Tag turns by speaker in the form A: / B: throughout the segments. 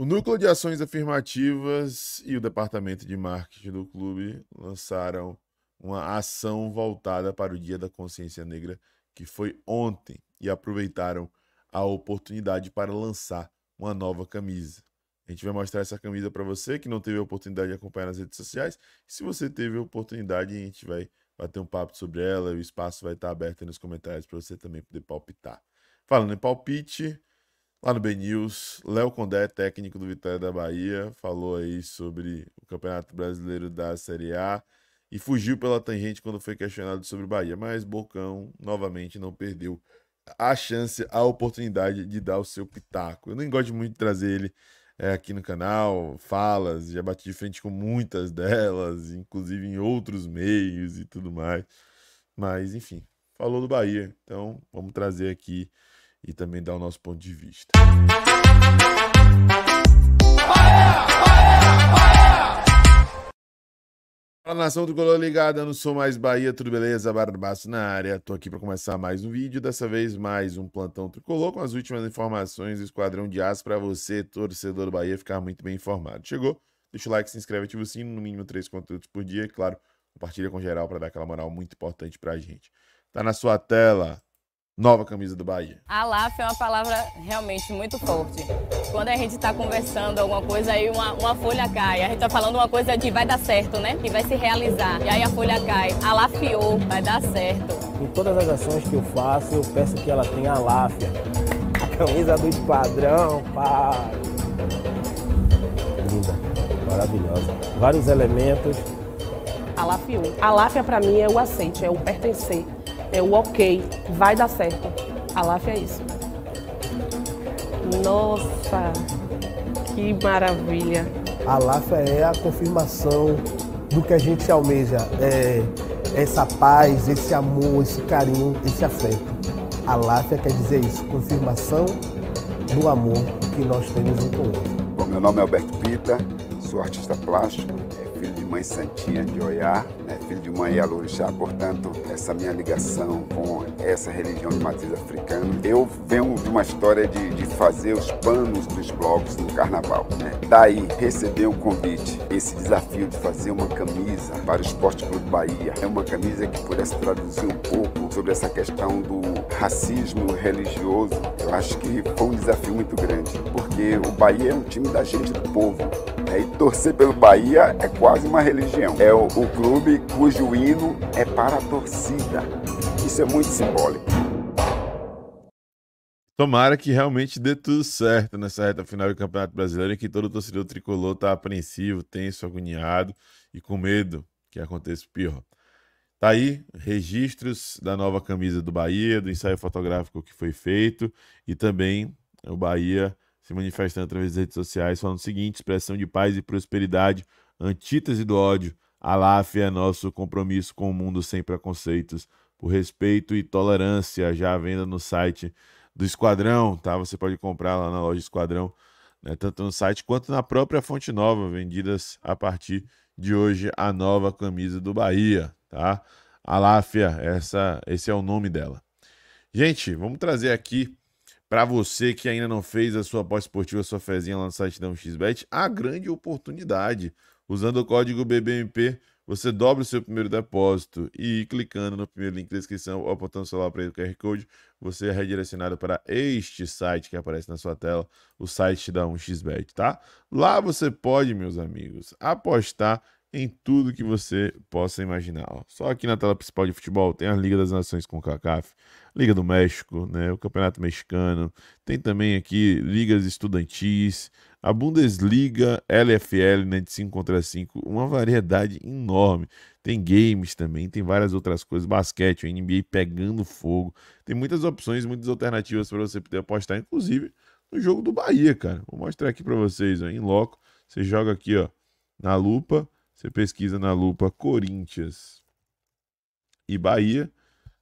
A: O Núcleo de Ações Afirmativas e o Departamento de Marketing do clube lançaram uma ação voltada para o Dia da Consciência Negra, que foi ontem, e aproveitaram a oportunidade para lançar uma nova camisa. A gente vai mostrar essa camisa para você que não teve a oportunidade de acompanhar nas redes sociais. se você teve a oportunidade, a gente vai bater um papo sobre ela. O espaço vai estar aberto nos comentários para você também poder palpitar. Falando em palpite, lá no BNews. Léo Condé, técnico do Vitória da Bahia, falou aí sobre o Campeonato Brasileiro da Série A e fugiu pela tangente quando foi questionado sobre o Bahia, mas Bocão novamente não perdeu a chance, a oportunidade de dar o seu pitaco. Eu não gosto muito de trazer ele é, aqui no canal, falas, já bati de frente com muitas delas, inclusive em outros meios e tudo mais. Mas, enfim, falou do Bahia, então vamos trazer aqui e também dar o nosso ponto de vista. Fala nação do Color Ligada Não Sou Mais Bahia, tudo beleza? Barbaço na área. Tô aqui para começar mais um vídeo, dessa vez mais um plantão tricolor com as últimas informações do Esquadrão de Aço para você, torcedor do Bahia, ficar muito bem informado. Chegou? Deixa o like, se inscreve, ativa o sino, no mínimo três conteúdos por dia, e claro, compartilha com geral para dar aquela moral muito importante pra gente. Tá na sua tela nova camisa do Bahia?
B: Alaf é uma palavra realmente muito forte. Quando a gente está conversando alguma coisa, aí uma, uma folha cai. A gente está falando uma coisa de vai dar certo, né? Que vai se realizar. E aí a folha cai. Alafiou, vai dar certo. Em todas as ações que eu faço, eu peço que ela tenha aláfia. A camisa do esquadrão, pai. Linda, maravilhosa. Vários elementos.
A: Alafiou. Aláfia, é para mim, é o aceite, é o pertencer é o ok, vai dar certo. A LAF é isso. Nossa, que maravilha. A LAF é a confirmação do que a gente almeja, é essa paz, esse amor, esse carinho, esse afeto. A LAF é quer dizer isso, confirmação do amor que nós temos um com o outro. Bom, meu nome é Alberto Pita, sou artista plástico, é filho de mãe Santinha de Oiá, né, filho de uma Yalorixá, portanto, essa minha ligação com essa religião de matriz africana. Eu venho de uma história de, de fazer os panos dos blocos no carnaval. Né? Daí, receber o um convite, esse desafio de fazer uma camisa para o Esporte Clube Bahia. É uma camisa que pudesse traduzir um pouco sobre essa questão do racismo religioso. Eu acho que foi um desafio muito grande, porque o Bahia é um time da gente, do povo. Né? E torcer pelo Bahia é quase uma religião. É o, o clube cujo hino é para a torcida. Isso é muito simbólico. Tomara que realmente dê tudo certo nessa reta final do Campeonato Brasileiro, em que todo torcedor tricolor está apreensivo, tenso, agoniado e com medo que aconteça o pior. Tá aí registros da nova camisa do Bahia, do ensaio fotográfico que foi feito e também o Bahia se manifestando através das redes sociais, falando o seguinte: expressão de paz e prosperidade, antítese do ódio, é nosso compromisso com o mundo sem preconceitos, por respeito e tolerância, já à venda no site do Esquadrão, tá? Você pode comprar lá na loja Esquadrão, né? tanto no site quanto na própria Fonte Nova, vendidas a partir de hoje a nova camisa do Bahia, tá? Aláfia, essa, esse é o nome dela. Gente, vamos trazer aqui para você que ainda não fez a sua pós esportiva, sua fezinha lá no site da 1xbet, a grande oportunidade. Usando o código BBMP, você dobra o seu primeiro depósito e clicando no primeiro link da descrição ou apontando o celular para o QR Code, você é redirecionado para este site que aparece na sua tela, o site da 1xBet, tá? Lá você pode, meus amigos, apostar em tudo que você possa imaginar. Ó. Só aqui na tela principal de futebol tem a Liga das Nações com o CACAF, Liga do México, né, o Campeonato Mexicano, tem também aqui ligas estudantis, a Bundesliga, LFL, né, de 5 contra 5, uma variedade enorme. Tem games também, tem várias outras coisas, basquete, o NBA pegando fogo. Tem muitas opções, muitas alternativas para você poder apostar, inclusive no jogo do Bahia, cara. Vou mostrar aqui para vocês, ó, em loco. Você joga aqui, ó, na lupa, você pesquisa na lupa Corinthians e Bahia,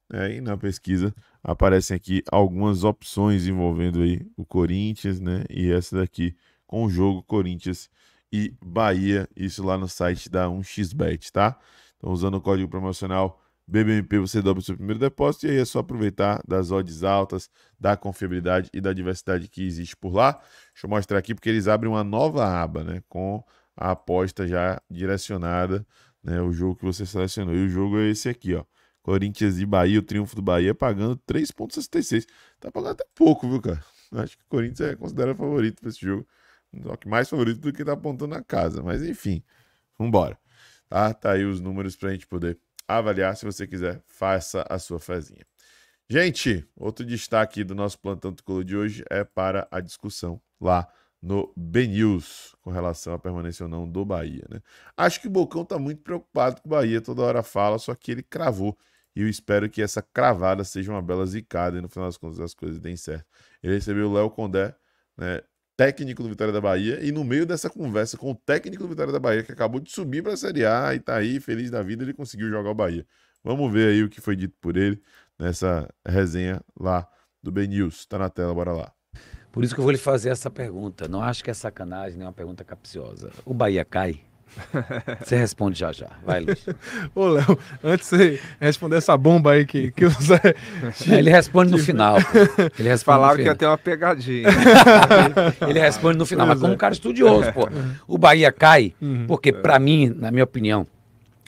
A: né? E na pesquisa aparecem aqui algumas opções envolvendo aí o Corinthians, né? E essa daqui com o jogo Corinthians e Bahia. Isso lá no site da 1xBet, tá? Então, usando o código promocional BBMP, você dobra o seu primeiro depósito e aí é só aproveitar das odds altas, da confiabilidade e da diversidade que existe por lá. Deixa eu mostrar aqui porque eles abrem uma nova aba, né? Com a aposta já direcionada, né? O jogo que você selecionou. E o jogo é esse aqui, ó. Corinthians e Bahia, o triunfo do Bahia pagando 3,66. Tá pagando até pouco, viu, cara? Acho que o Corinthians é considerado favorito para esse jogo. Só que mais favorito do que tá apontando a casa. Mas enfim, vambora. Tá, tá aí os números pra gente poder avaliar. Se você quiser, faça a sua fezinha. Gente, outro destaque do nosso plantão tricolor de hoje é para a discussão lá no BNews com relação à permanência ou não do Bahia. Né? Acho que o Bocão está muito preocupado com o Bahia, toda hora fala, só que ele cravou. E eu espero que essa cravada seja uma bela zicada e no final das contas as coisas deem certo. Ele recebeu o Léo Condé, né, técnico do Vitória da Bahia, e no meio dessa conversa com o técnico do Vitória da Bahia, que acabou de subir para a Série A e está aí feliz da vida, ele conseguiu jogar o Bahia. Vamos ver aí o que foi dito por ele nessa resenha lá do Ben News. Está na tela, bora lá. Por isso que eu vou lhe fazer
B: essa pergunta. Não acho que é sacanagem, nem né? uma pergunta capciosa. O Bahia
A: cai? Você responde
C: já já. Vai, Luiz. Ô, Léo, antes de você responder essa bomba aí que, que o Zé. Tipo, ele responde no final. Ele responde final. que ia ter uma pegadinha. ele, ele responde no final, pois mas é. como um cara estudioso, pô. Uhum.
B: O Bahia cai, uhum. porque, para é. mim, na minha opinião,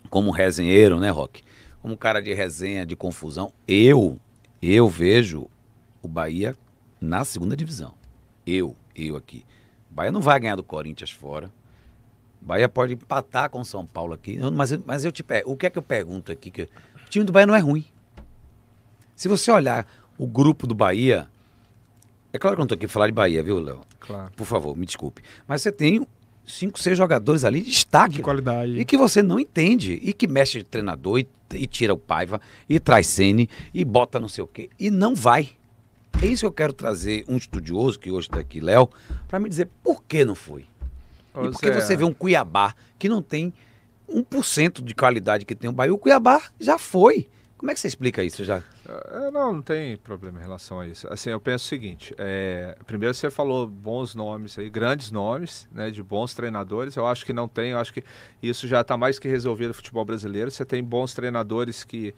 B: como resenheiro, né, Rock? Como cara de resenha, de confusão, eu, eu vejo o Bahia na segunda divisão. Eu, eu aqui. O Bahia não vai ganhar do Corinthians fora. Bahia pode empatar com São Paulo aqui. Mas, mas eu te pergunto, o que é que eu pergunto aqui? Que, o time do Bahia não é ruim. Se você olhar o grupo do Bahia, é claro que eu não estou aqui para falar de Bahia, viu, Léo? Claro. Por favor, me desculpe. Mas você tem cinco, seis jogadores ali de destaque. De qualidade. E que você não entende. E que mexe de treinador e, e tira o Paiva, e traz Sene, e bota não sei o quê. E não vai. É isso que eu quero trazer um estudioso que hoje está aqui, Léo, para me dizer por que não foi. Pois e porque é. você vê um Cuiabá que não tem 1% de qualidade que tem o Bahia, o Cuiabá já foi. Como é que você explica isso já?
C: É, é, não, não tem problema em relação a isso. Assim, eu penso o seguinte: é, primeiro você falou bons nomes aí, grandes nomes, né, de bons treinadores. Eu acho que não tem, eu acho que isso já está mais que resolvido no futebol brasileiro. Você tem bons treinadores que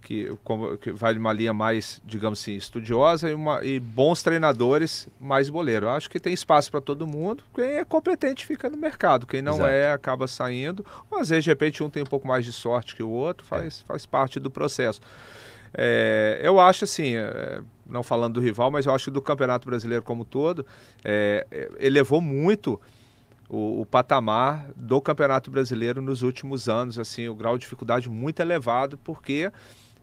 C: que, como, que vai uma linha mais, digamos assim, estudiosa e, uma, e bons treinadores mais boleiro. Eu acho que tem espaço para todo mundo. Quem é competente fica no mercado, quem não é, Exato. é acaba saindo. Mas de repente um tem um pouco mais de sorte que o outro, é. faz, é. faz parte do processo. É, eu acho assim, é, não falando do rival, mas eu acho que do Campeonato Brasileiro como um todo, elevou muito. O, o, patamar do Campeonato Brasileiro nos últimos anos, assim, o grau de dificuldade muito elevado, porque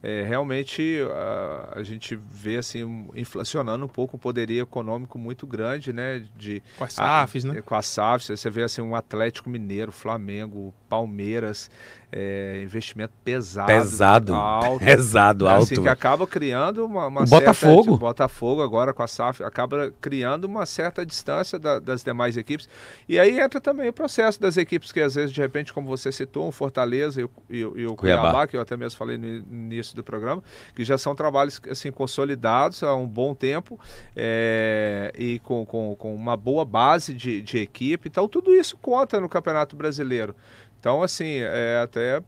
C: é, realmente a, a, gente vê assim inflacionando um pouco o poder econômico muito grande, né? De com as SAFs, né? É, com as SAFs, você vê assim um Atlético Mineiro, Flamengo, Palmeiras, é, investimento pesado. Pesado. Alto, pesado, é assim alto. Assim, que acaba criando uma, uma certa, Botafogo. Botafogo agora com a SAF, acaba criando uma certa distância da, das demais equipes. E aí entra também o processo das equipes que, às vezes, de repente, como você citou, o Fortaleza e o, e, e o Cuiabá. Cuiabá, que eu até mesmo falei no início do programa, que já são trabalhos assim, consolidados há um bom tempo é, e com, com, com uma boa base de, de equipe. Então, tudo isso conta no Campeonato Brasileiro. Então, assim, é, até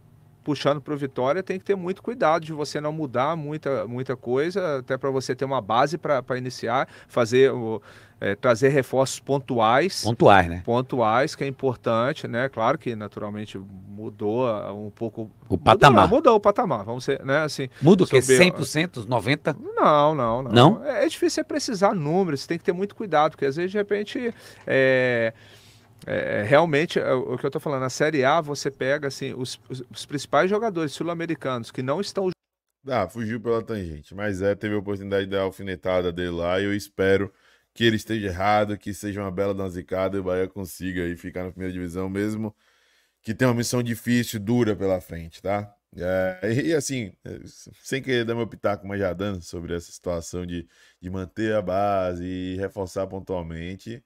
C: puxando para o Vitória, tem que ter muito cuidado de você não mudar muita, muita coisa, até para você ter uma base para iniciar, fazer o, é, trazer reforços pontuais. Pontuais, né? Pontuais, que é importante, né? Claro que naturalmente mudou ah, um pouco. O patamar. Mudou, mudou o patamar, vamos ser, né? Assim, Muda o quê? 100%? 90%? Não, não, não. Não? É, é difícil você precisar números, tem que ter muito cuidado, porque às vezes de repente. É... É, é, realmente, é o que eu estou falando, na Série A você pega assim,
A: os, os, os principais jogadores sul-americanos que não estão. Ah, fugiu pela tangente, mas é, teve a oportunidade da alfinetada dele lá e eu espero que ele esteja errado, que seja uma bela danzicada e o Bahia consiga aí ficar na primeira divisão, mesmo que tenha uma missão difícil, dura pela frente, tá? É, e assim, é, sem querer dar meu pitaco, mas já dando sobre essa situação de, de manter a base e reforçar pontualmente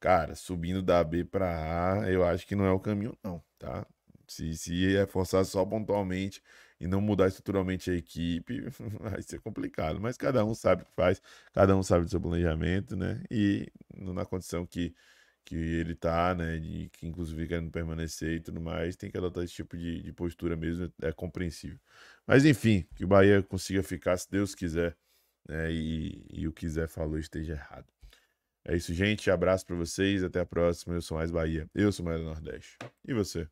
A: cara, subindo da B para A, eu acho que não é o caminho, não, tá? Se, se reforçar é só pontualmente e não mudar estruturalmente a equipe, vai ser complicado. Mas cada um sabe o que faz, cada um sabe do seu planejamento, né? E na condição que, que ele tá, né? De, que inclusive querendo permanecer e tudo mais, tem que adotar esse tipo de, de postura mesmo, é compreensível. Mas enfim, que o Bahia consiga ficar, se Deus quiser, né? E, e o quiser falou esteja errado. É isso, gente. Abraço para vocês. Até a próxima. Eu sou mais Bahia. Eu sou mais do Nordeste. E você?